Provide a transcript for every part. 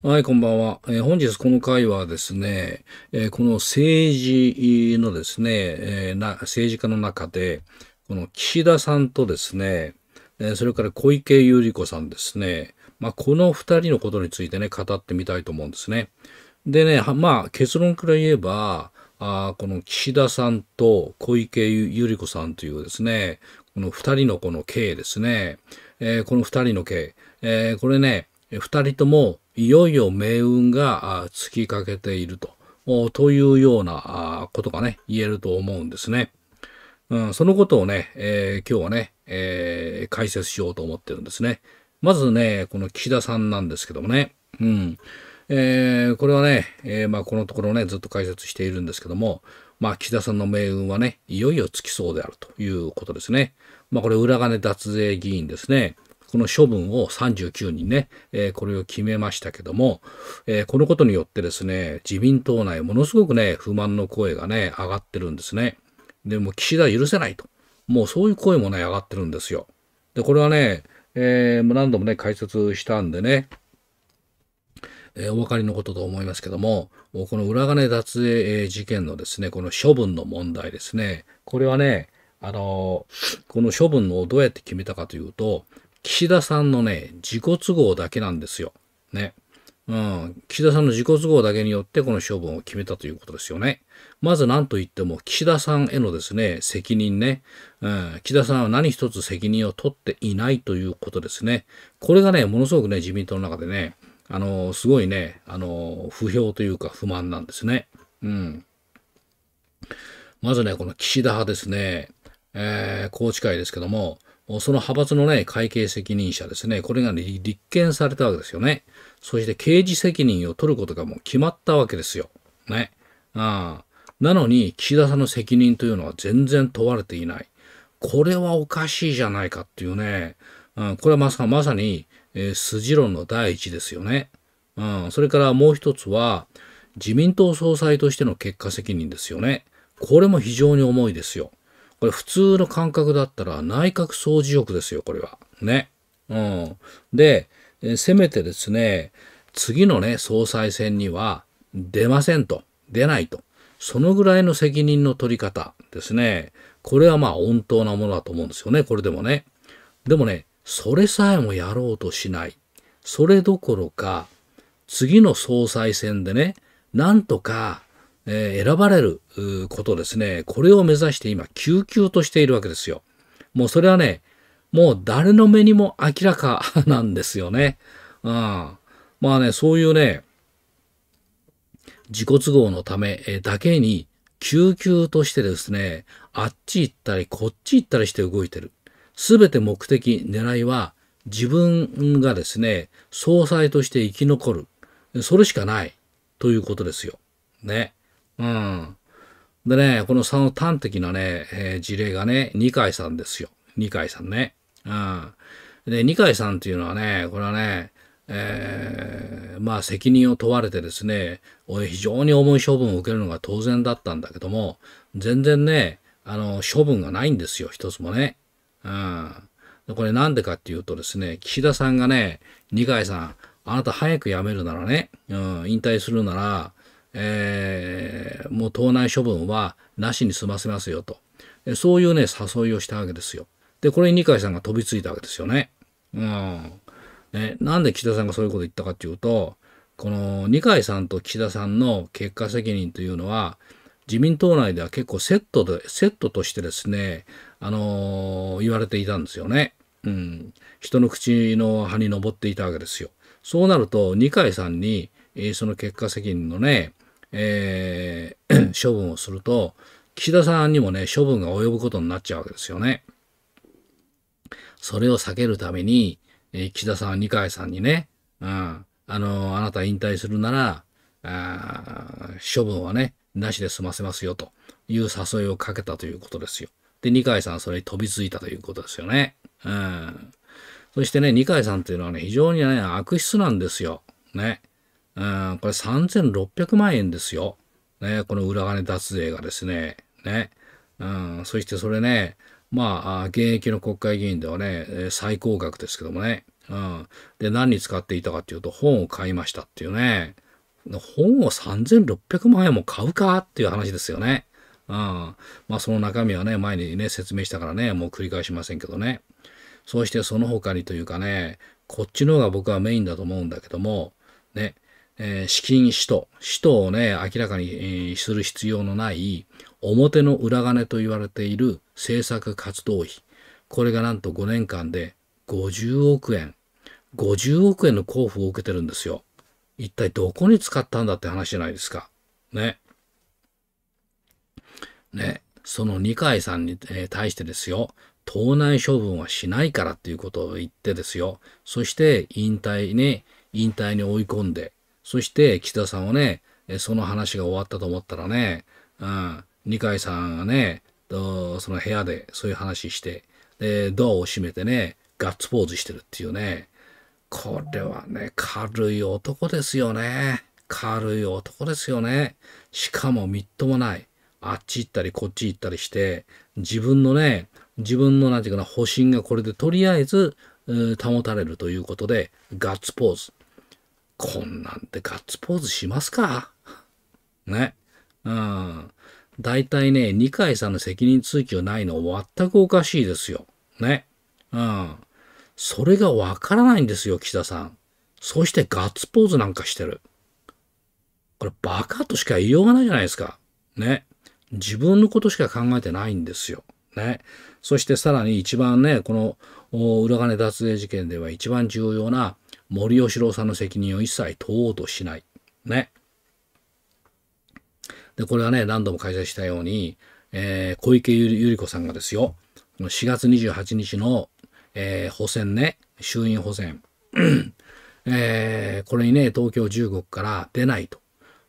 はい、こんばんは。えー、本日この回はですね、えー、この政治のですね、えー、な、政治家の中で、この岸田さんとですね、えそれから小池百合子さんですね、まあ、この二人のことについてね、語ってみたいと思うんですね。でね、まあ、結論から言えば、あこの岸田さんと小池百合子さんというですね、この二人のこの刑ですね、えこの二人の刑、えこれね、二人ともいよいよ命運が突きかけていると。というようなことがね、言えると思うんですね。うん、そのことをね、えー、今日はね、えー、解説しようと思ってるんですね。まずね、この岸田さんなんですけどもね、うん。えー、これはね、えー、まあ、このところね、ずっと解説しているんですけども、まあ、岸田さんの命運はね、いよいよつきそうであるということですね。まあ、これ、裏金脱税議員ですね。この処分を39人ね、えー、これを決めましたけども、えー、このことによってですね、自民党内ものすごくね、不満の声がね、上がってるんですね。でも岸田許せないと。もうそういう声もね、上がってるんですよ。で、これはね、えー、何度もね、解説したんでね、えー、お分かりのことと思いますけども、この裏金脱税事件のですね、この処分の問題ですね、これはね、あのー、この処分をどうやって決めたかというと、岸田さんのね、自己都合だけなんですよ。ね。うん、岸田さんの自己都合だけによってこの処分を決めたということですよね。まず何と言っても岸田さんへのですね、責任ね、うん、岸田さんは何一つ責任を取っていないということですね。これがね、ものすごくね、自民党の中でね、あの、すごいね、あの、不評というか不満なんですね。うん。まずね、この岸田派ですね、えー、宏池会ですけども、その派閥のね、会計責任者ですね、これが、ね、立件されたわけですよね。そして刑事責任を取ることがもう決まったわけですよ。ね。あなのに、岸田さんの責任というのは全然問われていない。これはおかしいじゃないかっていうね。うん、これはまさまさに、えー、筋論の第一ですよね。うん、それからもう一つは、自民党総裁としての結果責任ですよね。これも非常に重いですよ。これ普通の感覚だったら内閣総辞職ですよ、これは。ね。うん。で、せめてですね、次のね、総裁選には出ませんと。出ないと。そのぐらいの責任の取り方ですね。これはまあ温当なものだと思うんですよね、これでもね。でもね、それさえもやろうとしない。それどころか、次の総裁選でね、なんとかえー、選ばれることですね、これを目指して今、救急としているわけですよ。もうそれはね、もう誰の目にも明らか なんですよね。うん。まあね、そういうね、自己都合のためだけに、救急としてですね、あっち行ったり、こっち行ったりして動いてる。すべて目的、狙いは、自分がですね、総裁として生き残る。それしかない。ということですよ。ね。うん。でね、このその端的なね、えー、事例がね、二階さんですよ。二階さんね。うん。で、二階さんっていうのはね、これはね、えー、まあ責任を問われてですね、非常に重い処分を受けるのが当然だったんだけども、全然ね、あの、処分がないんですよ、一つもね。うん。これなんでかっていうとですね、岸田さんがね、二階さん、あなた早く辞めるならね、うん、引退するなら、えー、もう党内処分はなしに済ませますよと。そういうね、誘いをしたわけですよ。で、これに二階さんが飛びついたわけですよね。うん。ね、なんで岸田さんがそういうこと言ったかっていうと、この二階さんと岸田さんの結果責任というのは、自民党内では結構セットで、セットとしてですね、あのー、言われていたんですよね。うん。人の口の葉に登っていたわけですよ。そうなると、二階さんに、えその結果責任のね、えー、処分をすると、岸田さんにもね、処分が及ぶことになっちゃうわけですよね。それを避けるために、えー、岸田さん、二階さんにね、うん、あのー、あなた引退するなら、あ処分はね、なしで済ませますよという誘いをかけたということですよ。で、二階さん、それに飛びついたということですよね。うん。そしてね、二階さんっていうのはね、非常にね、悪質なんですよ。ね。うん、これ3600万円ですよ。ね、この裏金脱税がですね。ね。うん、そしてそれね、まあ、現役の国会議員ではね、最高額ですけどもね。うん。で、何に使っていたかっていうと、本を買いましたっていうね。本を3600万円も買うかっていう話ですよね。うん。まあ、その中身はね、前にね、説明したからね、もう繰り返しませんけどね。そしてその他にというかね、こっちの方が僕はメインだと思うんだけども、ね、えー、資金使途、使途をね、明らかに、する必要のない表の裏金と言われている政策活動費。これがなんと5年間で50億円、50億円の交付を受けてるんですよ。一体どこに使ったんだって話じゃないですか。ね。ね。その二階さんに、対してですよ。党内処分はしないからっていうことを言ってですよ。そして引退に、引退に追い込んで、そして岸田さんはね、その話が終わったと思ったらね、うん、二階さんがね、その部屋でそういう話して、で、ドアを閉めてね、ガッツポーズしてるっていうね、これはね、軽い男ですよね。軽い男ですよね。しかもみっともない。あっち行ったりこっち行ったりして、自分のね、自分のなんていうかな、保身がこれでとりあえず、保たれるということで、ガッツポーズ。こんなんでガッツポーズしますかね。うん。大体ね、二階さんの責任追及ないの全くおかしいですよ。ね。うん。それがわからないんですよ、岸田さん。そしてガッツポーズなんかしてる。これバカとしか言いようがないじゃないですか。ね。自分のことしか考えてないんですよ。ね。そしてさらに一番ね、この裏金脱税事件では一番重要な森喜朗さんの責任を一切問おうとしない。ね。で、これはね、何度も解説したように、えー、小池百合子さんがですよ、4月28日の、えー、補選ね、衆院補選。えー、これにね、東京15区から出ないと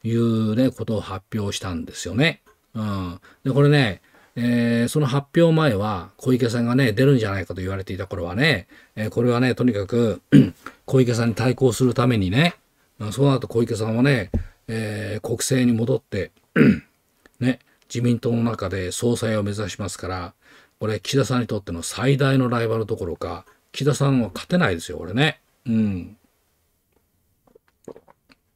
いうね、ことを発表したんですよね。うん。で、これね、えー、その発表前は小池さんがね、出るんじゃないかと言われていた頃はね、えー、これはね、とにかく小池さんに対抗するためにね、まあ、そうなると小池さんはね、えー、国政に戻って ね、自民党の中で総裁を目指しますから、これ岸田さんにとっての最大のライバルどころか、岸田さんは勝てないですよ、これね。うん。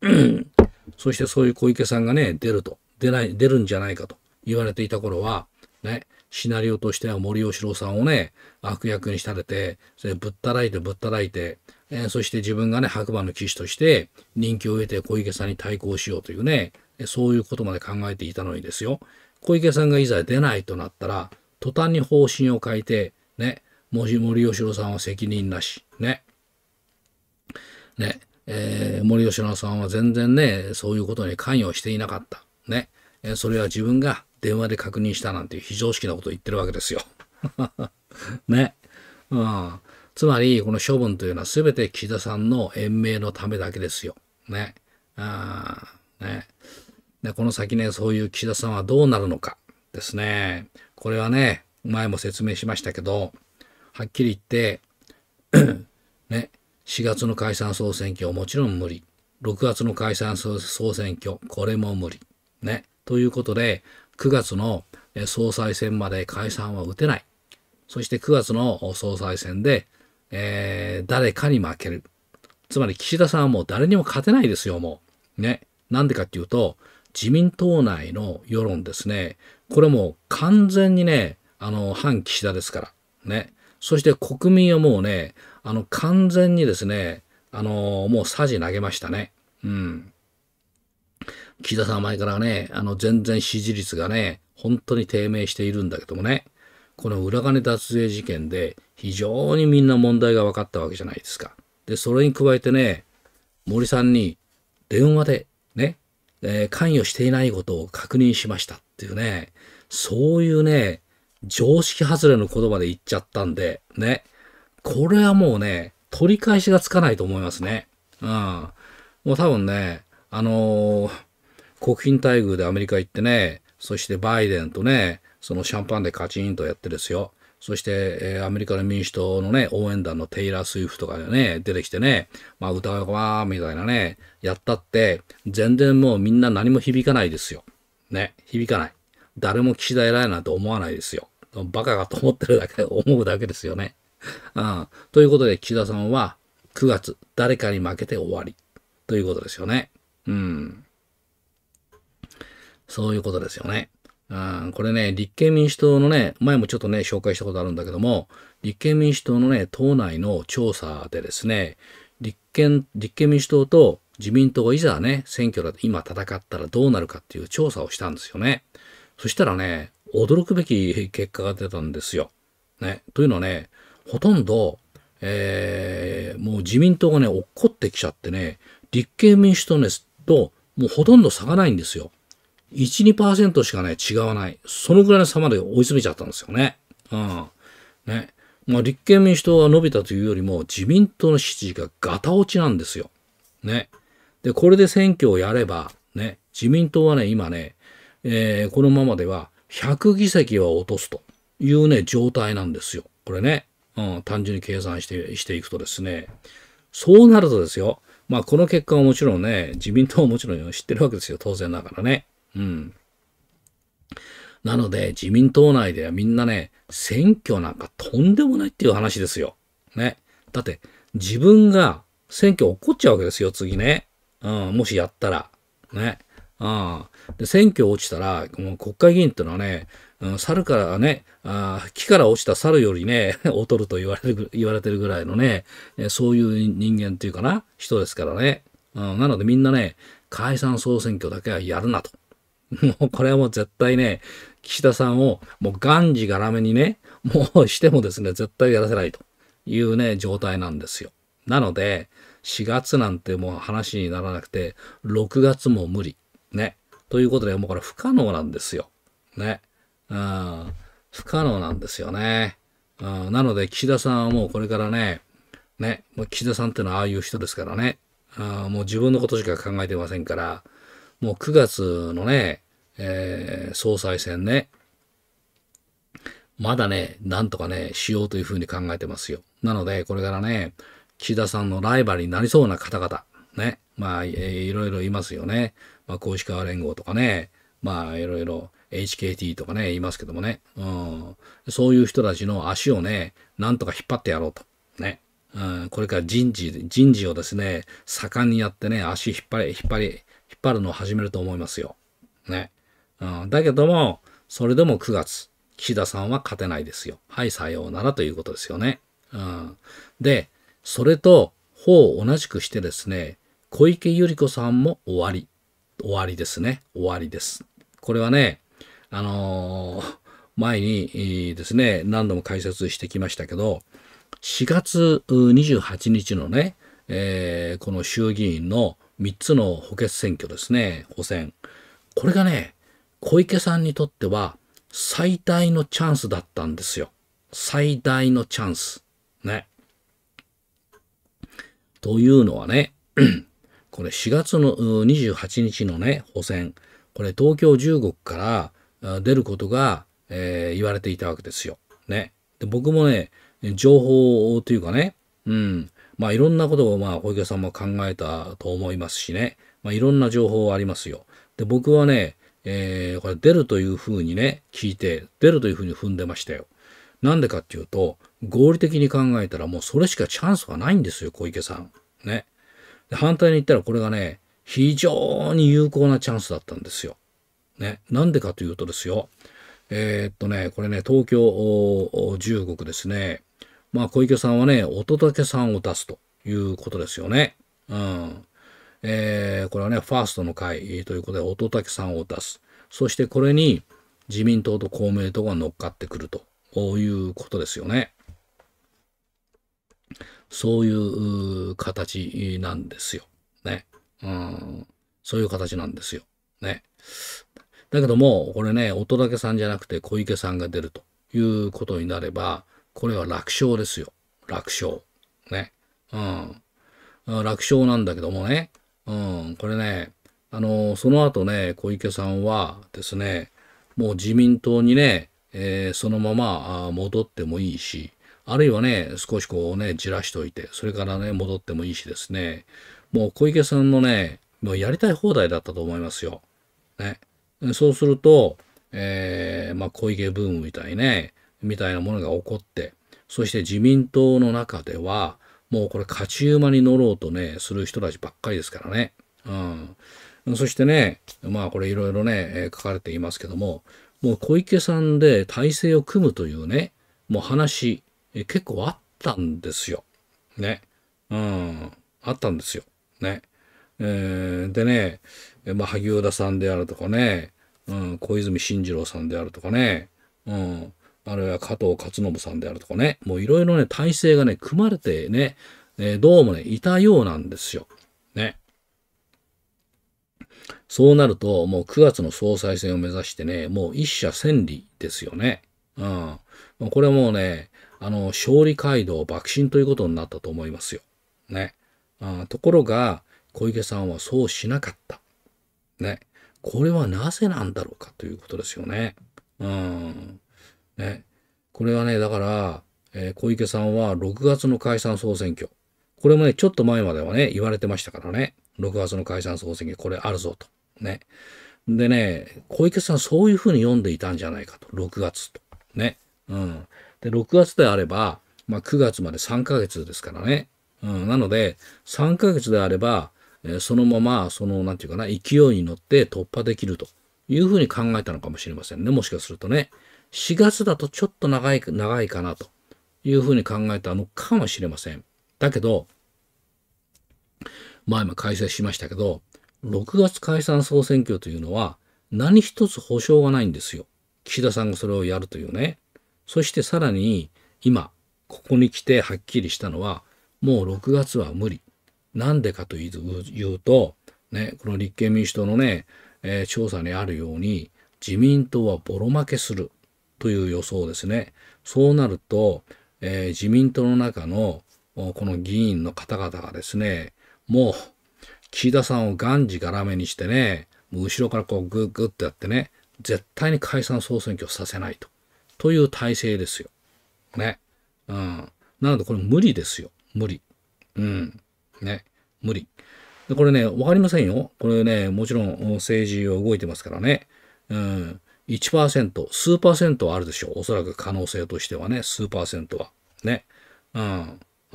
そしてそういう小池さんがね、出ると、出ない、出るんじゃないかと言われていた頃は、ね、シナリオとしては森喜朗さんをね、悪役に仕立てて、それぶったらいてぶったらいて、えー、そして自分がね、白馬の騎士として人気を得て小池さんに対抗しようというね、そういうことまで考えていたのにですよ。小池さんがいざ出ないとなったら、途端に方針を変えて、ね、もし森喜朗さんは責任なし、ね。ね、えー、森喜朗さんは全然ね、そういうことに関与していなかった。ね。えそれは自分が電話で確認したなんていう非常識なことを言ってるわけですよ。ね。うん。つまり、この処分というのは全て岸田さんの延命のためだけですよ。ね。あね。で、この先ね、そういう岸田さんはどうなるのかですね。これはね、前も説明しましたけど、はっきり言って ね、4月の解散総選挙もちろん無理。6月の解散総選挙、これも無理。ね。ということで、9月の総裁選まで解散は打てない。そして9月の総裁選でえー、誰かに負ける。つまり岸田さんはもう誰にも勝てないですよ、もう。ね。なんでかっていうと、自民党内の世論ですね。これもう完全にね、あの、反岸田ですから。ね。そして国民はもうね、あの、完全にですね、あの、もうさじ投げましたね。うん。岸田さんは前からね、あの、全然支持率がね、本当に低迷しているんだけどもね。この裏金脱税事件で非常にみんな問題が分かったわけじゃないですか。で、それに加えてね、森さんに電話でね、えー、関与していないことを確認しましたっていうね、そういうね、常識外れの言葉で言っちゃったんで、ね、これはもうね、取り返しがつかないと思いますね。うん。もう多分ね、あのー、国賓待遇でアメリカ行ってね、そしてバイデンとね、そのシャンパンでカチンとやってですよ。そして、えー、アメリカの民主党のね、応援団のテイラー・スウィフとかがね、出てきてね、まあ歌ーみたいなね、やったって、全然もうみんな何も響かないですよ。ね、響かない。誰も岸田偉いなんて思わないですよ。バカかと思ってるだけ、思うだけですよね。うん。ということで、岸田さんは9月、誰かに負けて終わり。ということですよね。うん。そういうことですよね。うん、これね、立憲民主党のね、前もちょっとね、紹介したことあるんだけども、立憲民主党のね、党内の調査でですね、立憲、立憲民主党と自民党がいざね、選挙だと今戦ったらどうなるかっていう調査をしたんですよね。そしたらね、驚くべき結果が出たんですよ。ね。というのはね、ほとんど、えー、もう自民党がね、落っこってきちゃってね、立憲民主党すと、もうほとんど差がないんですよ。1、2%しかね、違わない。そのぐらいの差まで追い詰めちゃったんですよね。うん。ね。まあ、立憲民主党は伸びたというよりも、自民党の支持がガタ落ちなんですよ。ね。で、これで選挙をやれば、ね、自民党はね、今ね、えー、このままでは100議席は落とすというね、状態なんですよ。これね、うん、単純に計算して、していくとですね、そうなるとですよ、まあ、この結果はもちろんね、自民党はもちろん知ってるわけですよ、当然ながらね。うん。なので、自民党内ではみんなね、選挙なんかとんでもないっていう話ですよ。ね。だって、自分が選挙起こっちゃうわけですよ、次ね。うん、もしやったら。ね。うん。で、選挙落ちたら、もう国会議員ってのはね、うん、猿からねあ、木から落ちた猿よりね、劣ると言われる言われてるぐらいのね、そういう人間っていうかな、人ですからね。うん、なのでみんなね、解散総選挙だけはやるなと。もうこれはもう絶対ね、岸田さんをもうがんじがらめにね、もうしてもですね、絶対やらせないというね、状態なんですよ。なので、4月なんてもう話にならなくて、6月も無理。ね。ということで、もうこれ不可能なんですよ。ね。うん。不可能なんですよね。うん。なので、岸田さんはもうこれからね、ね。もう岸田さんってのはああいう人ですからね。うん。もう自分のことしか考えてませんから、もう9月のね、えー、総裁選ね、まだね、なんとかね、しようというふうに考えてますよ。なので、これからね、岸田さんのライバルになりそうな方々、ね、まあ、えー、いろいろいますよね。まあ、うし川連合とかね、まあ、いろいろ HKT とかね、言いますけどもね、うん、そういう人たちの足をね、なんとか引っ張ってやろうと。ね。うん、これから人事、人事をですね、盛んにやってね、足引っ張り、引っ張り、張るのを始めると思いますよ。ね。うん、だけども、それでも9月、岸田さんは勝てないですよ。はい、さようならということですよね。うん、で、それと、ほう同じくしてですね、小池百合子さんも終わり。終わりですね。終わりです。これはね、あのー、前にですね、何度も解説してきましたけど、4月28日のね、えー、この衆議院の3つの補欠選挙ですね、補選。これがね、小池さんにとっては最大のチャンスだったんですよ。最大のチャンス。ね。というのはね、これ4月の28日のね、補選。これ東京15区から出ることが、えー、言われていたわけですよ。ね。で僕もね、情報というかね、うん、まあいろんなことをまあ小池さんも考えたと思いますしね、まあいろんな情報はありますよ。で、僕はね、えー、これ出るというふうにね、聞いて、出るというふうに踏んでましたよ。なんでかっていうと、合理的に考えたらもうそれしかチャンスがないんですよ、小池さん。ね。で反対に言ったらこれがね、非常に有効なチャンスだったんですよ。ね。なんでかというとですよ。えー、っとね、これね、東京15区ですね。まあ、小池さんはね、乙武さんを出すということですよね。うん。えー、これはね、ファーストの会ということで、乙武さんを出す。そしてこれに自民党と公明党が乗っかってくるということですよね。そういう形なんですよ。ね。うん。そういう形なんですよ。ね。だけども、これね、乙武さんじゃなくて小池さんが出るということになれば、これは楽勝ですよ。楽勝。ね。うん。楽勝なんだけどもね。うん。これね、あの、その後ね、小池さんはですね、もう自民党にね、えー、そのまま戻ってもいいし、あるいはね、少しこうね、じらしといて、それからね、戻ってもいいしですね、もう小池さんのね、もうやりたい放題だったと思いますよ。ね。そうすると、えー、まあ小池ブームみたいにね、みたいなものが起こって、そして自民党の中では、もうこれ勝ち馬に乗ろうとね、する人たちばっかりですからね。うん。そしてね、まあこれいろいろね、えー、書かれていますけども、もう小池さんで体制を組むというね、もう話、え結構あったんですよ。ね。うん。あったんですよ。ね。えー、でね、まあ萩生田さんであるとかね、うん、小泉進次郎さんであるとかね、うん。あるいは加藤勝信さんであるとかね、もういろいろね、体制がね、組まれてね、えー、どうもね、いたようなんですよ。ね。そうなると、もう9月の総裁選を目指してね、もう一社千里ですよね。うん。これはもうね、あの、勝利街道爆心ということになったと思いますよ。ね。あところが、小池さんはそうしなかった。ね。これはなぜなんだろうかということですよね。うん。ね。これはね、だから、えー、小池さんは6月の解散総選挙。これもね、ちょっと前まではね、言われてましたからね。6月の解散総選挙、これあるぞと。ね。でね、小池さんそういうふうに読んでいたんじゃないかと。6月と。ね。うん。で、6月であれば、まあ、9月まで3ヶ月ですからね。うん。なので、3ヶ月であれば、えー、そのまま、その、なんていうかな、勢いに乗って突破できるというふうに考えたのかもしれませんね。もしかするとね。4月だとちょっと長い、長いかなというふうに考えたのかもしれません。だけど、前も開催しましたけど、6月解散総選挙というのは何一つ保証がないんですよ。岸田さんがそれをやるというね。そしてさらに今、ここに来てはっきりしたのは、もう6月は無理。なんでかというと、ね、この立憲民主党のね、えー、調査にあるように、自民党はボロ負けする。という予想ですね。そうなると、えー、自民党の中のこの議員の方々がですね、もう岸田さんをがんじがらめにしてね、後ろからこうグッグッとやってね、絶対に解散総選挙させないと。という体制ですよ。ね。うん。なのでこれ無理ですよ。無理。うん。ね。無理。でこれね、わかりませんよ。これね、もちろん政治は動いてますからね。うん。1%、数パーセントはあるでしょう。おそらく可能性としてはね、数パーセントは。ね。うん。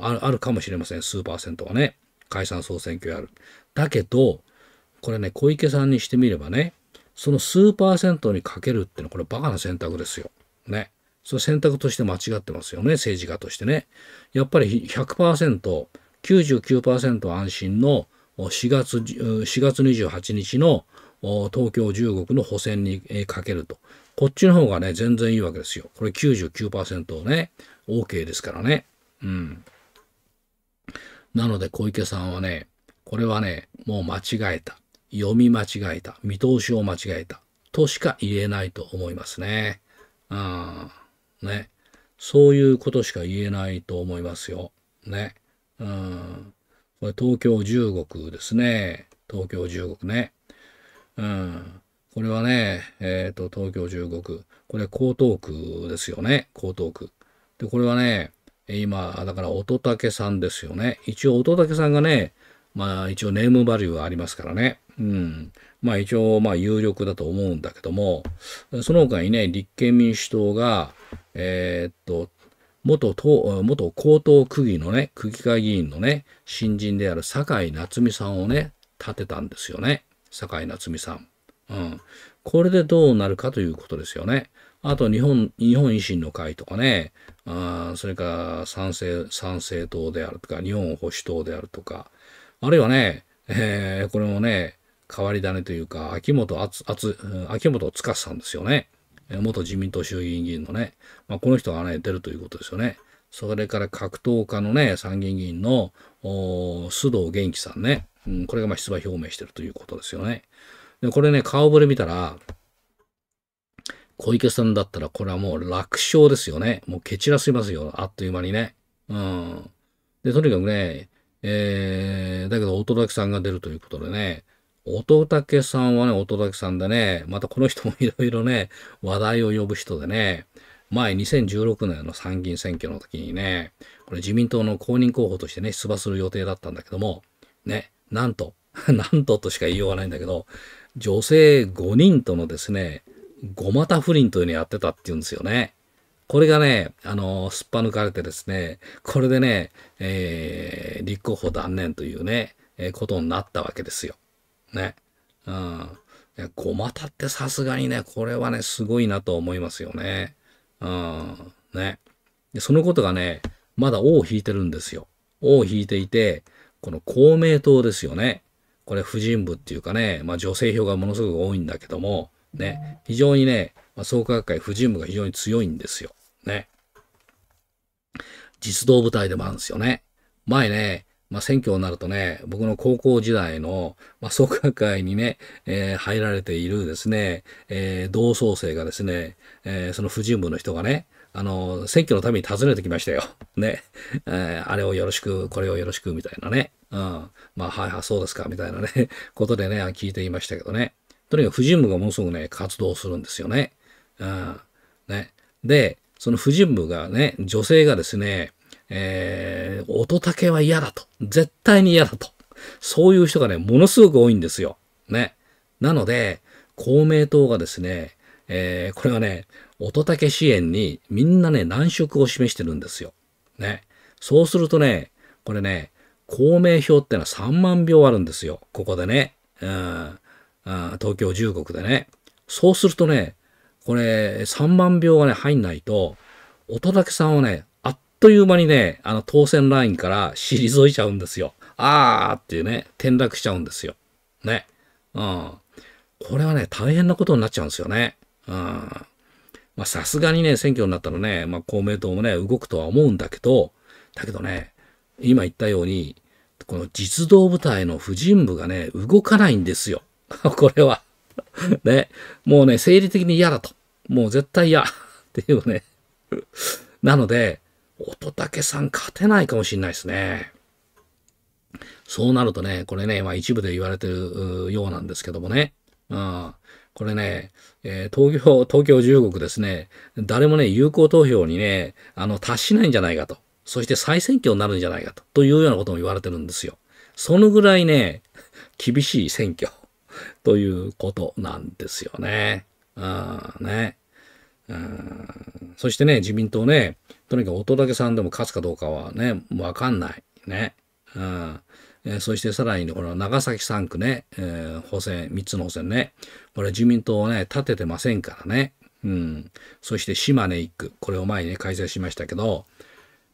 ああるかもしれません、数パーセントはね。解散総選挙やる。だけど、これね、小池さんにしてみればね、その数パーセントにかけるってのは、これバカな選択ですよ。ね。その選択として間違ってますよね、政治家としてね。やっぱり100%、99%安心の4月、4月28日の東京10国の補選にかけると。こっちの方がね、全然いいわけですよ。これ99%ね、OK ですからね。うん。なので小池さんはね、これはね、もう間違えた。読み間違えた。見通しを間違えた。としか言えないと思いますね。うん。ね。そういうことしか言えないと思いますよ。ね。うん。これ東京10国ですね。東京10国ね。うん。これはね、えっ、ー、と、東京15区。これ江東区ですよね。江東区。で、これはね、今、だから乙武さんですよね。一応乙武さんがね、まあ一応ネームバリューはありますからね。うん。まあ一応、まあ有力だと思うんだけども、その他にね、立憲民主党が、えー、っと、元党、元高等区議のね、区議会議員のね、新人である酒井夏美さんをね、立てたんですよね。坂井夏美さん。うん。これでどうなるかということですよね。あと、日本、日本維新の会とかね、あそれから賛成、賛成党であるとか、日本保守党であるとか、あるいはね、えー、これもね、変わり種というか、秋元厚、厚、秋元司さんですよね。元自民党衆議院議員のね、まあ、この人がね、出るということですよね。それから格闘家のね、参議院議員の須藤元気さんね。うん、これがまあ出馬表明してるということですよね。でこれね、顔ぶれ見たら、小池さんだったらこれはもう楽勝ですよね。もう蹴散らせますよ。あっという間にね。うん。で、とにかくね、えー、だけど乙武さんが出るということでね、乙武さんはね、乙武さんでね、またこの人もいろいろね、話題を呼ぶ人でね、前2016年の参議院選挙の時にね、これ自民党の公認候補としてね、出馬する予定だったんだけども、ね、なんと、なんととしか言いようがないんだけど、女性5人とのですね、ま股不倫というのをやってたっていうんですよね。これがね、あの、すっぱ抜かれてですね、これでね、えー、立候補断念というね、えー、ことになったわけですよ。ね。うん。ごまたってさすがにね、これはね、すごいなと思いますよね。うん。ね。でそのことがね、まだ尾を引いてるんですよ。尾を引いていて、この公明党ですよね。これ、婦人部っていうかね、まあ、女性票がものすごく多いんだけども、ね、非常にね、まあ、創価学会婦人部が非常に強いんですよ。ね。実動部隊でもあるんですよね。前ね、まあ、選挙になるとね、僕の高校時代の、まあ、創価会にね、えー、入られているですね、えー、同窓生がですね、えー、その婦人部の人がね、あの、選挙のために訪ねてきましたよ。ね。えー、あれをよろしく、これをよろしく、みたいなね。うん。まあ、はいはい、そうですか、みたいなね、ことでね、聞いていましたけどね。とにかく、婦人部がものすごくね、活動するんですよね。うん。ね。で、その婦人部がね、女性がですね、えー、音竹は嫌だと。絶対に嫌だと。そういう人がね、ものすごく多いんですよ。ね。なので、公明党がですね、えー、これはね、音竹支援にみんなね、難色を示してるんですよ。ね。そうするとね、これね、公明票ってのは3万票あるんですよ。ここでね。うん。東京10国でね。そうするとね、これ3万票がね、入んないと、音竹さんはね、あっという間にね、あの当選ラインから退いちゃうんですよ。あーっていうね、転落しちゃうんですよ。ね。うん。これはね、大変なことになっちゃうんですよね。うん。まあさすがにね、選挙になったらね、まあ公明党もね、動くとは思うんだけど、だけどね、今言ったように、この実動部隊の婦人部がね、動かないんですよ。これは ね、もうね、生理的に嫌だと。もう絶対嫌。っていうね。なので、乙武さん勝てないかもしれないですね。そうなるとね、これね、まあ一部で言われてるようなんですけどもね。うん。これね、えー、東京、東京1国ですね、誰もね、有効投票にね、あの、達しないんじゃないかと。そして再選挙になるんじゃないかと。というようなことも言われてるんですよ。そのぐらいね、厳しい選挙ということなんですよね。あね。うんそしてね、自民党ね、とにかく乙武さんでも勝つかどうかはね、わかんない。ね。うんえー、そしてさらに、この長崎3区ね、えー、補選、3つの補選ね、これ自民党をね、立ててませんからね。うん。そして島根1区、これを前にね、解説しましたけど、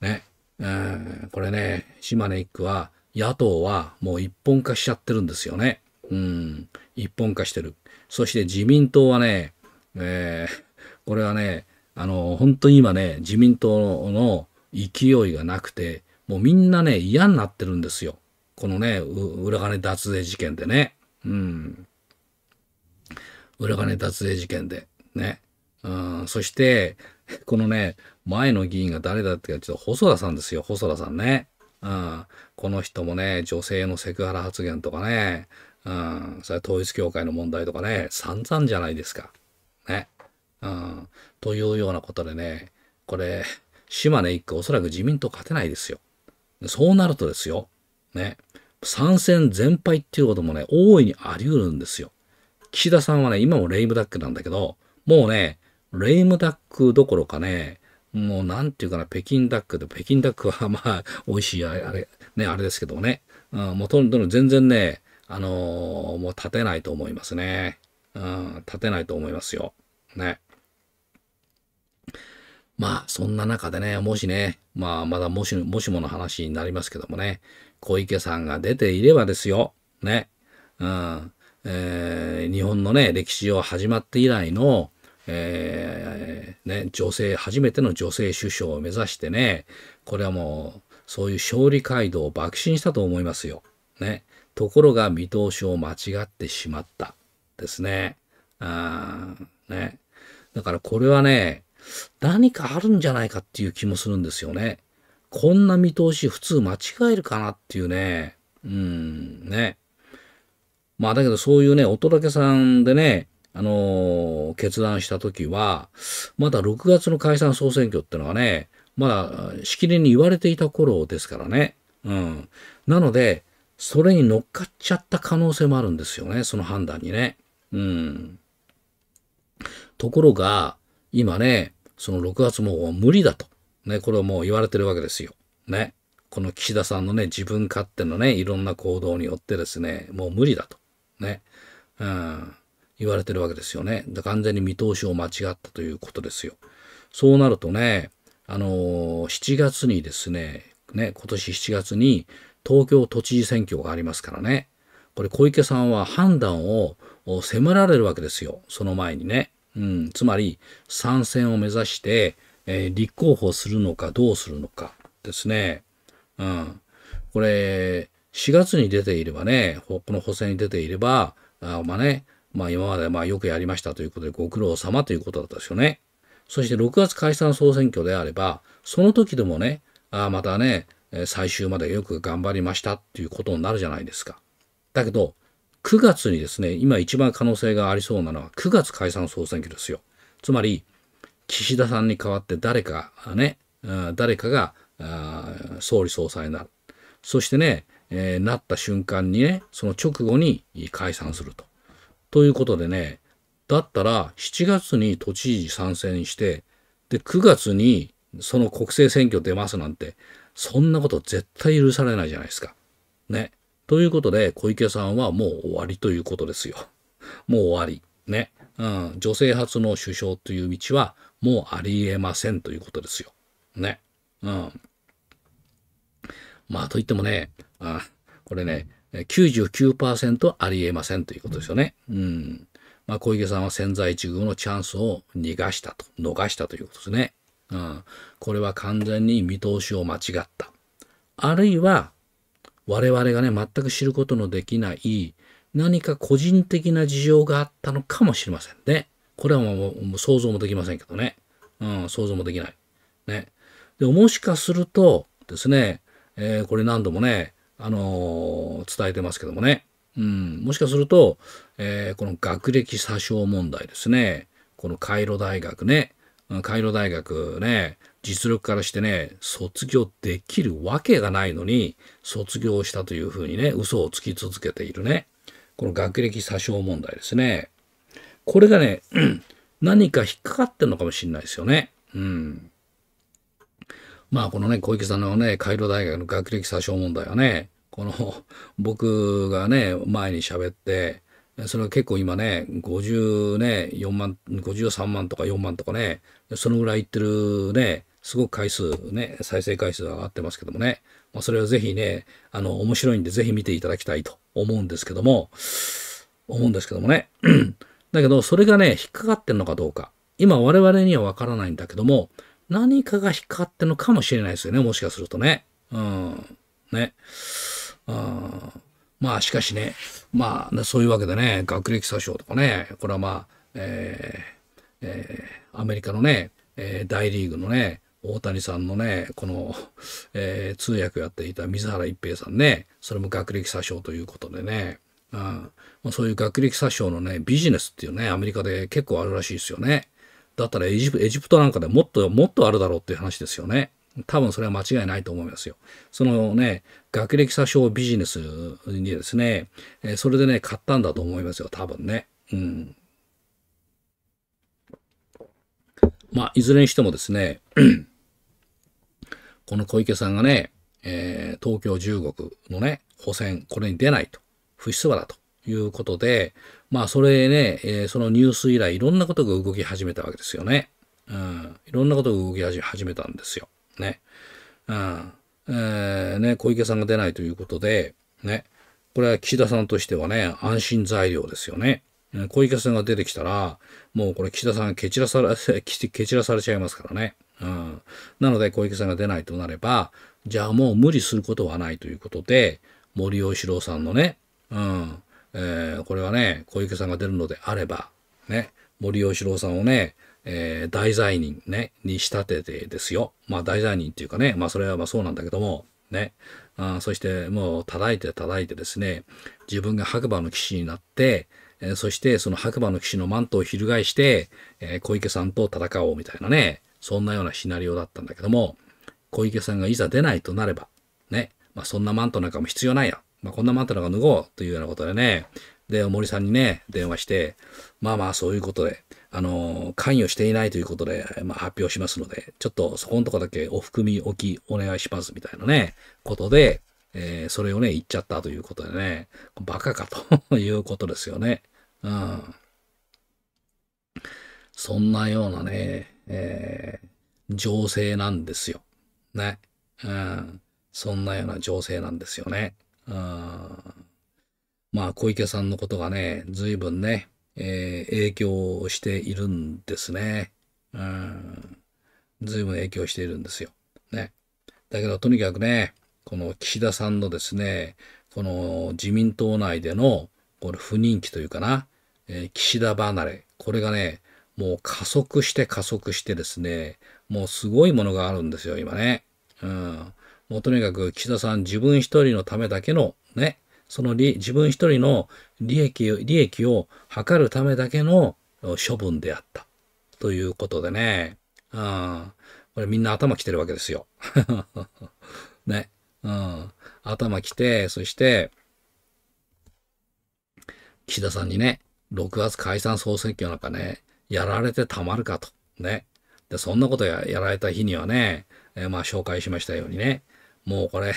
ね、えー、これね、島根1区は、野党はもう一本化しちゃってるんですよね。うん、一本化してる。そして自民党はね、えー、これはね、あの、本当に今ね、自民党の勢いがなくて、もうみんなね、嫌になってるんですよ。このね、裏金脱税事件でね。うん。裏金脱税事件で。ね。うん。そして、このね、前の議員が誰だってか、ちょっと細田さんですよ、細田さんね。うん。この人もね、女性のセクハラ発言とかね、うん。それ統一教会の問題とかね、散々じゃないですか。ね。うん。というようなことでね、これ、島根一区おそらく自民党勝てないですよ。そうなるとですよ、ね、参戦全敗っていうこともね、大いにあり得るんですよ。岸田さんはね、今もレイムダックなんだけど、もうね、レイムダックどころかね、もうなんていうかな、北京ダックで、北京ダックはまあ、美味しいあれ、あれ、ね、あれですけどね。うん、もうとんどん全然ね、あのー、もう立てないと思いますね。うん、立てないと思いますよ。ね。まあ、そんな中でね、もしね、まあ、まだもし、もしもの話になりますけどもね、小池さんが出ていればですよ。ね。うん。えー、日本のね、歴史上始まって以来の、えー、ね、女性、初めての女性首相を目指してね、これはもう、そういう勝利街道を爆心したと思いますよ。ね。ところが見通しを間違ってしまった。ですね。あね。だからこれはね、何かあるんじゃないかっていう気もするんですよね。こんな見通し普通間違えるかなっていうね。うん、ね。まあだけどそういうね、おだけさんでね、あのー、決断した時は、まだ6月の解散総選挙ってのはね、まだしきりに言われていた頃ですからね。うん。なので、それに乗っかっちゃった可能性もあるんですよね、その判断にね。うん。ところが、今ね、その6月も無理だと。ね、これをもう言われてるわけですよ。ね。この岸田さんのね、自分勝手のね、いろんな行動によってですね、もう無理だと。ね。うん。言われてるわけですよね。で、完全に見通しを間違ったということですよ。そうなるとね、あのー、7月にですね、ね、今年7月に東京都知事選挙がありますからね。これ小池さんは判断を迫られるわけですよ。その前にね。うん、つまり、参戦を目指して、えー、立候補するのかどうするのかですね。うん。これ、4月に出ていればね、この補選に出ていれば、あまあね、まあ今までまあよくやりましたということでご苦労様ということだったですよね。そして6月解散総選挙であれば、その時でもね、あまたね、最終までよく頑張りましたっていうことになるじゃないですか。だけど、9月にですね、今一番可能性がありそうなのは9月解散総選挙ですよ。つまり、岸田さんに代わって誰かね、誰かが総理総裁になる。そしてね、えー、なった瞬間にね、その直後に解散すると。ということでね、だったら7月に都知事参戦して、で、9月にその国政選挙出ますなんて、そんなこと絶対許されないじゃないですか。ね。ということで、小池さんはもう終わりということですよ。もう終わり。ね。うん。女性初の首相という道は、もうありえませんということですよ。ね。うん。まあ、といってもね、あこれね、99%ありえませんということですよね。うん。まあ、小池さんは潜在一遇のチャンスを逃がしたと、逃したということですね。うん。これは完全に見通しを間違った。あるいは、我々がね、全く知ることのできない、何か個人的な事情があったのかもしれませんね。これはもう想像もできませんけどね。うん、想像もできない。ね。で、もしかするとですね、えー、これ何度もね、あのー、伝えてますけどもね。うん、もしかすると、えー、この学歴詐称問題ですね。このカイロ大学ね。カイロ大学ね、実力からしてね、卒業できるわけがないのに、卒業したというふうにね、嘘をつき続けているね。この学歴詐称問題ですね。これがね、何か引っかかってるのかもしれないですよね。うん。まあ、このね、小池さんのね、カイロ大学の学歴詐称問題はね、この、僕がね、前に喋って、それは結構今ね、50ね、4万、53万とか4万とかね、そのぐらいいってるね、すごく回数ね、再生回数が上がってますけどもね、まあ、それはぜひね、あの、面白いんでぜひ見ていただきたいと思うんですけども、思うんですけどもね、だけど、それがね、引っかかってんのかどうか。今我々にはわからないんだけども、何かが引っかかってんのかもしれないですよね。もしかするとね。うん。ね。うん。まあ、しかしね、まあ、そういうわけでね、学歴詐称とかね、これはまあ、えー、えー、アメリカのね、えー、大リーグのね、大谷さんのね、この、えー、通訳をやっていた水原一平さんね、それも学歴詐称ということでね、うん、まあ、そういう学歴詐称のね、ビジネスっていうね、アメリカで結構あるらしいですよね。だったらエジプエジプトなんかでもっともっとあるだろうっていう話ですよね。多分それは間違いないと思いますよ。そのね、学歴詐称ビジネスにですね、えそれでね、買ったんだと思いますよ、多分ね。うん。まあ、いずれにしてもですね、この小池さんがね、えー、東京15区のね、補選、これに出ないと、不出馬だということで、まあそれね、えー、そのニュース以来いろんなことが動き始めたわけですよね。うん。いろんなことが動き始めたんですよ。ね。うん。えー、ね、小池さんが出ないということで、ね。これは岸田さんとしてはね、安心材料ですよね。小池さんが出てきたら、もうこれ岸田さん蹴散らされ、蹴散らされちゃいますからね。うん。なので小池さんが出ないとなれば、じゃあもう無理することはないということで、森喜朗さんのね、うん、えー、これはね、小池さんが出るのであれば、ね、森喜朗さんをね、えー、大罪人、ね、に仕立ててですよ。まあ大罪人っていうかね、まあそれはまあそうなんだけども、ね、あそしてもう叩いて叩いてですね、自分が白馬の騎士になって、えー、そしてその白馬の騎士のマントを翻して、えー、小池さんと戦おうみたいなね、そんなようなシナリオだったんだけども、小池さんがいざ出ないとなれば、ね、まあそんなマントなんかも必要ないや。まあ、こんなもンあったの脱ごうというようなことでね、で、森さんにね、電話して、まあまあそういうことで、あの、関与していないということで、まあ、発表しますので、ちょっとそこのとこだけお含み置きお願いしますみたいなね、ことで、えー、それをね、言っちゃったということでね、バカかということですよね。うん。そんなようなね、えー、情勢なんですよ。ね。うん。そんなような情勢なんですよね。まあ、小池さんのことがね、随分ね、えー、影響しているんですね。うん。ぶん影響しているんですよ。ね。だけど、とにかくね、この岸田さんのですね、この自民党内での、これ不人気というかな、えー、岸田離れ、これがね、もう加速して加速してですね、もうすごいものがあるんですよ、今ね。うん。もうとにかく岸田さん自分一人のためだけのね、その自分一人の利益を、利益を図るためだけの処分であった。ということでね、うん、これみんな頭来てるわけですよ。ね、うん、頭来て、そして、岸田さんにね、6月解散総選挙なんかね、やられてたまるかと。ね。で、そんなことやられた日にはね、えー、まあ紹介しましたようにね、もうこれ、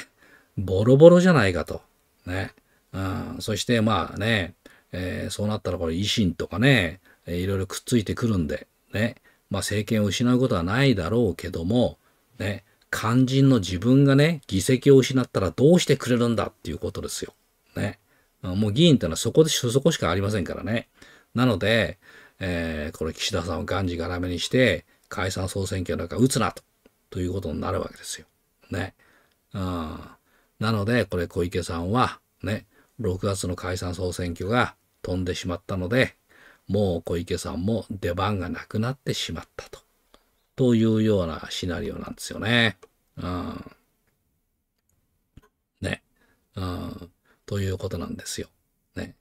ボロボロじゃないかと。ね。うん、そしてまあね、えー、そうなったらこれ維新とかね、えー、いろいろくっついてくるんで、ね。まあ政権を失うことはないだろうけども、ね。肝心の自分がね、議席を失ったらどうしてくれるんだっていうことですよ。ね。もう議員ってのはそこで、そこしかありませんからね。なので、えー、これ岸田さんをがんじがらめにして、解散総選挙なんか打つなと、ということになるわけですよ。ね。うん。なので、これ小池さんは、ね、6月の解散総選挙が飛んでしまったので、もう小池さんも出番がなくなってしまったと。というようなシナリオなんですよね。うん。ね。うん。ということなんですよ。ね。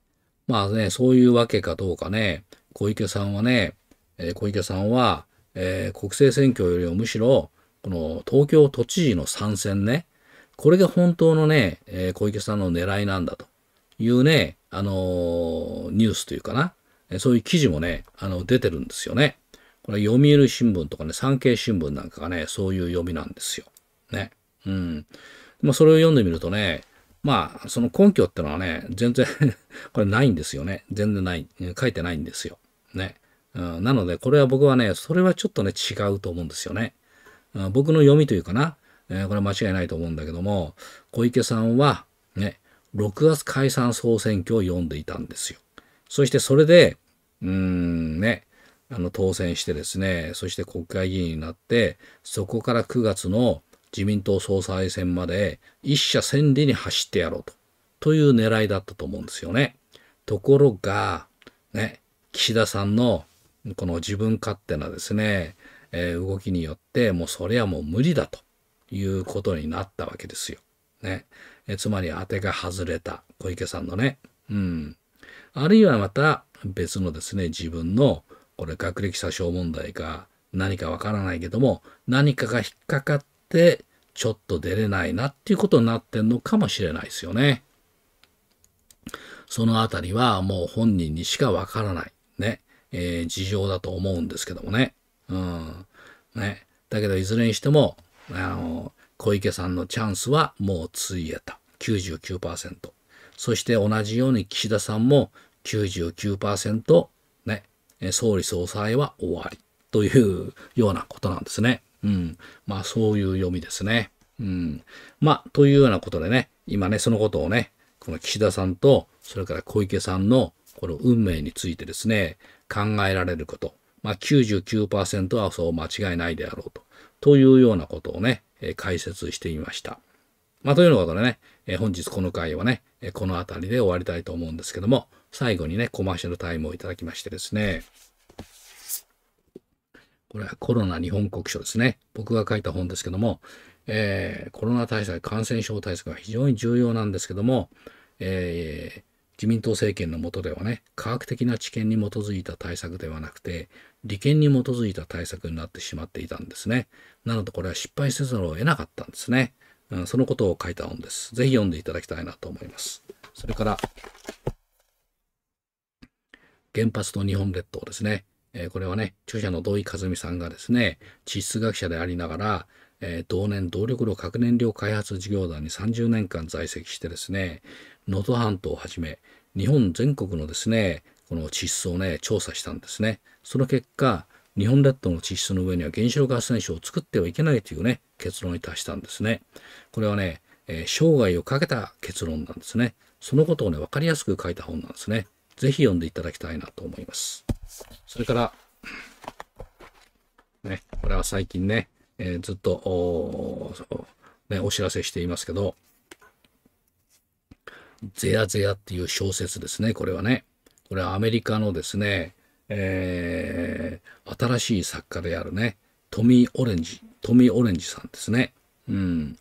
まあね、そういうわけかどうかね、小池さんはね、えー、小池さんは、えー、国政選挙よりもむしろ、この東京都知事の参戦ね、これが本当のね、えー、小池さんの狙いなんだというね、あのー、ニュースというかな、そういう記事もね、あの、出てるんですよね。これ、読売新聞とかね、産経新聞なんかがね、そういう読みなんですよ。ね。うん。まあ、それを読んでみるとね、まあ、その根拠ってのはね、全然 これないんですよね。全然ない、書いてないんですよ。ね。うん、なので、これは僕はね、それはちょっとね、違うと思うんですよね。うん、僕の読みというかな、えー、これは間違いないと思うんだけども、小池さんは、ね、6月解散総選挙を読んでいたんですよ。そしてそれで、うーんね、あの当選してですね、そして国会議員になって、そこから9月の自民党総裁選まで一社千里に走ってやろうと、という狙いだったと思うんですよね。ところが、ね、岸田さんのこの自分勝手なですね、えー、動きによって、もうそれはもう無理だと。いうことになったわけですよ。ね。えつまり当てが外れた小池さんのね。うん。あるいはまた別のですね、自分のこれ学歴詐称問題か何かわからないけども、何かが引っかかってちょっと出れないなっていうことになってんのかもしれないですよね。そのあたりはもう本人にしかわからない。ね。えー、事情だと思うんですけどもね。うん。ね。だけど、いずれにしても、あの小池さんのチャンスはもうついえた99%そして同じように岸田さんも99%ね総理総裁は終わりというようなことなんですね。うん。まあそういう読みですね。うん。まあというようなことでね、今ね、そのことをね、この岸田さんと、それから小池さんのこの運命についてですね、考えられること。まあ99%はそう間違いないであろうと。というようなことをね、え解説してみました。まあ、というようなことでね、え本日この回はね、えこの辺りで終わりたいと思うんですけども、最後にね、コマーシャルタイムをいただきましてですね、これはコロナ日本国書ですね。僕が書いた本ですけども、えー、コロナ対策、感染症対策が非常に重要なんですけども、えー、自民党政権の下ではね、科学的な知見に基づいた対策ではなくて、利権に基づいた対策になってしまっていたんですね。なのでこれは失敗せざるを得なかったんですね。うん、そのことを書いた本です。ぜひ読んでいただきたいなと思います。それから、原発と日本列島ですね。えー、これはね、著者の土井和美さんがですね、地質学者でありながら、えー、同年動力炉核燃料開発事業団に30年間在籍してですね、能登半島をはじめ、日本全国のですね、この地質をね、調査したんですね。その結果、日本列島の地質の上には原子力発電所を作ってはいけないというね、結論に達したんですね。これはね、えー、生涯をかけた結論なんですね。そのことをね、わかりやすく書いた本なんですね。ぜひ読んでいただきたいなと思います。それから、ね、これは最近ね、えー、ずっとお,、ね、お知らせしていますけど、ゼアゼアっていう小説ですね、これはね。これはアメリカのですね、えー、新しい作家であるね、トミー・オレンジ、トミー・オレンジさんですね。うん。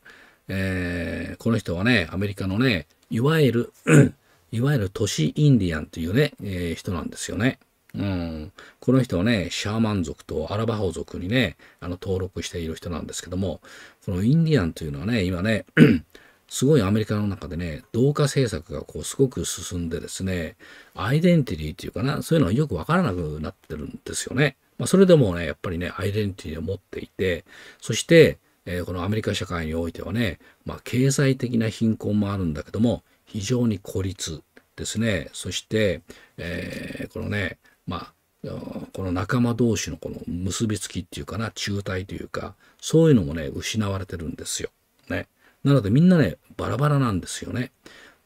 えー、この人はね、アメリカのね、いわゆる、いわゆる都市インディアンというね、えー、人なんですよね。うん、この人はね、シャーマン族とアラバホ族にね、あの登録している人なんですけども、このインディアンというのはね、今ね、すごいアメリカの中でね、同化政策がこうすごく進んでですね、アイデンティティっていうかな、そういうのがよくわからなくなってるんですよね。まあ、それでもね、やっぱりね、アイデンティティを持っていて、そして、えー、このアメリカ社会においてはね、まあ、経済的な貧困もあるんだけども、非常に孤立ですね、そして、えー、このね、まあ、この仲間同士のこの結びつきっていうかな、中退というか、そういうのもね、失われてるんですよ。ね。なのでみんなね、バラバラなんですよね。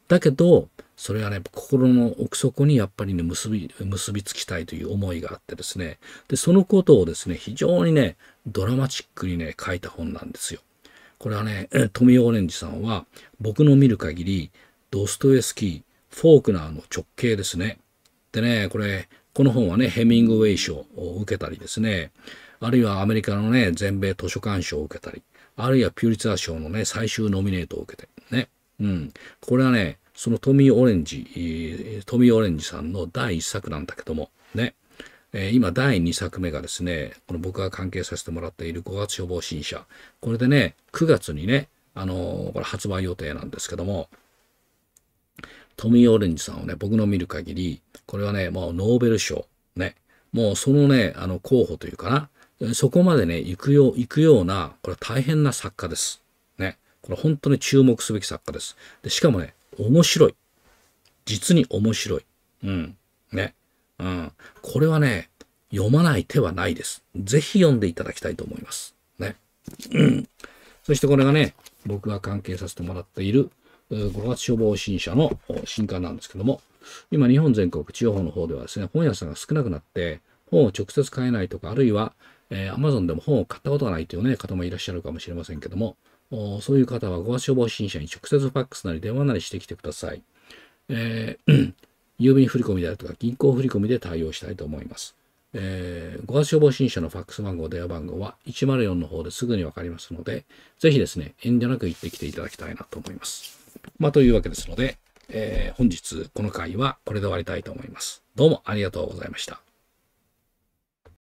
だけど、それはね、心の奥底にやっぱりね、結び、結びつきたいという思いがあってですね。で、そのことをですね、非常にね、ドラマチックにね、書いた本なんですよ。これはね、富オレンジさんは、僕の見る限り、ドストエスキー、フォークナーの直系ですね。でね、これ、この本はね、ヘミングウェイ賞を受けたりですね、あるいはアメリカのね、全米図書館賞を受けたり、あるいはピュリツァー賞のね、最終ノミネートを受けて、ね。うん。これはね、そのトミー・オレンジ、トミー・オレンジさんの第1作なんだけども、ね。えー、今、第2作目がですね、この僕が関係させてもらっている5月予防新車。これでね、9月にね、あのー、これ発売予定なんですけども、トミー・オレンジさんをね、僕の見る限り、これはね、もうノーベル賞、ね。もうそのね、あの、候補というかな、そこまでね、行くよう、行くような、これ大変な作家です。ね。これ本当に注目すべき作家です。で、しかもね、面白い。実に面白い。うん。ね。うん。これはね、読まない手はないです。ぜひ読んでいただきたいと思います。ね。うん。そしてこれがね、僕が関係させてもらっている、5月消防新社の新刊なんですけども、今日本全国地方の方ではですね、本屋さんが少なくなって、本を直接買えないとか、あるいはえー、Amazon でも本を買ったことがないという、ね、方もいらっしゃるかもしれませんけども、そういう方は5月処防信者に直接ファックスなり電話なりしてきてください。えー、郵便振込であるとか銀行振込で対応したいと思います。えー、5月処防信者のファックス番号、電話番号は104の方ですぐにわかりますので、ぜひですね、遠慮なく行ってきていただきたいなと思います。まあ、というわけですので、えー、本日この回はこれで終わりたいと思います。どうもありがとうございました。